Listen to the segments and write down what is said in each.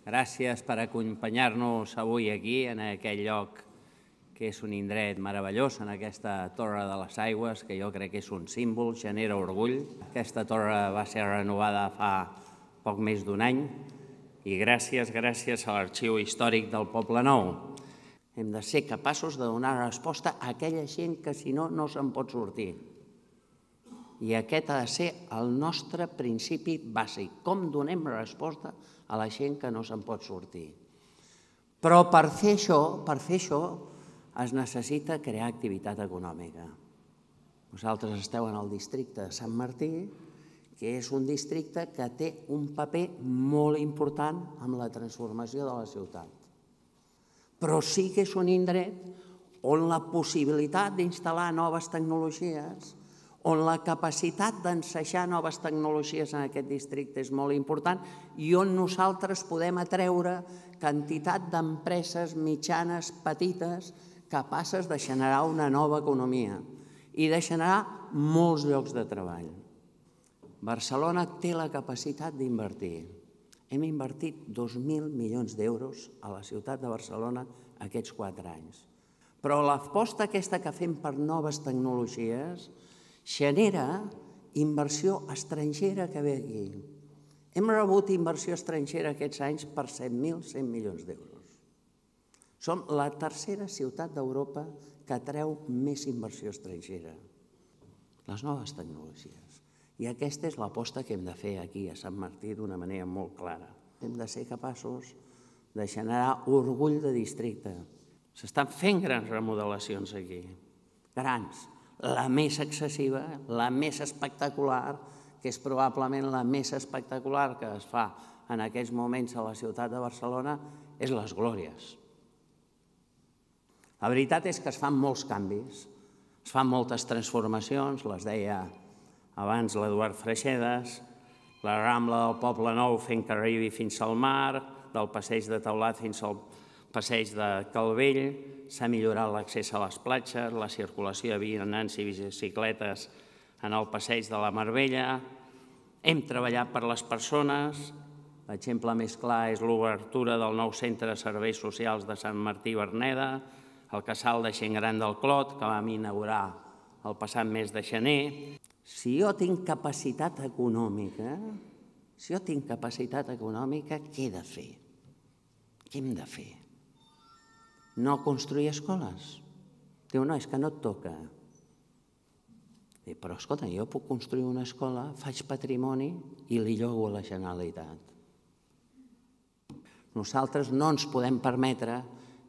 Gràcies per acompanyar-nos avui aquí, en aquest lloc que és un indret meravellós, en aquesta Torre de les Aigües, que jo crec que és un símbol, genera orgull. Aquesta torre va ser renovada fa poc més d'un any i gràcies, gràcies a l'Arxiu Històric del Poble Nou. Hem de ser capaços de donar resposta a aquella gent que, si no, no se'n pot sortir. I aquest ha de ser el nostre principi bàsic, com donem resposta a la gent que no se'n pot sortir. Però per fer això, per fer això, es necessita crear activitat econòmica. Vosaltres esteu en el districte de Sant Martí, que és un districte que té un paper molt important en la transformació de la ciutat. Però sí que és un indret on la possibilitat d'instal·lar noves tecnologies on la capacitat d'ensejar noves tecnologies en aquest districte és molt important i on nosaltres podem atreure quantitat d'empreses mitjanes, petites, capaces de generar una nova economia i de generar molts llocs de treball. Barcelona té la capacitat d'invertir. Hem invertit 2.000 milions d'euros a la ciutat de Barcelona aquests quatre anys. Però l'aposta aquesta que fem per noves tecnologies, genera inversió estrangera que ve aquí. Hem rebut inversió estrangera aquests anys per 7.100 milions d'euros. Som la tercera ciutat d'Europa que treu més inversió estrangera. Les noves tecnologies. I aquesta és l'aposta que hem de fer aquí a Sant Martí d'una manera molt clara. Hem de ser capaços de generar orgull de districte. S'estan fent grans remodelacions aquí. Grans la més excessiva, la més espectacular, que és probablement la més espectacular que es fa en aquests moments a la ciutat de Barcelona, és les Glòries. La veritat és que es fan molts canvis, es fan moltes transformacions, les deia abans l'Eduard Freixedes, la Rambla del Poble Nou fent que arribi fins al mar, del passeig de Taulat fins al passeig de Calvell, s'ha millorat l'accés a les platges, la circulació de vianants i bicicletes en el passeig de la Marbella, hem treballat per les persones, l'exemple més clar és l'obertura del nou centre de serveis socials de Sant Martí Berneda, el casal de gent gran del Clot, que vam inaugurar el passat mes de gener. Si jo tinc capacitat econòmica, si jo tinc capacitat econòmica, què he de fer? Què hem de fer? no construir escoles. Diu, no, és que no et toca. Diu, però escolta, jo puc construir una escola, faig patrimoni i li llogo a la Generalitat. Nosaltres no ens podem permetre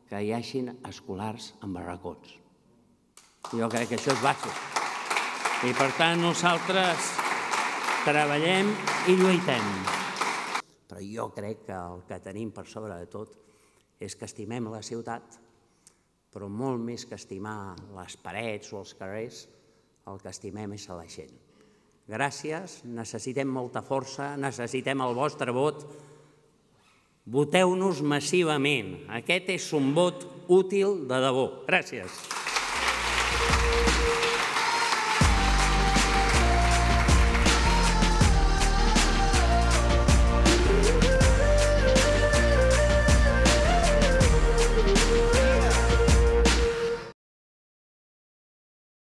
que hi hagin escolars amb barracots. Jo crec que això és bàsic. I per tant nosaltres treballem i lluitem. Però jo crec que el que tenim per sobre de tot és que estimem la ciutat, però molt més que estimar les parets o els carrers, el que estimem és a la gent. Gràcies, necessitem molta força, necessitem el vostre vot. Voteu-nos massivament. Aquest és un vot útil de debò. Gràcies.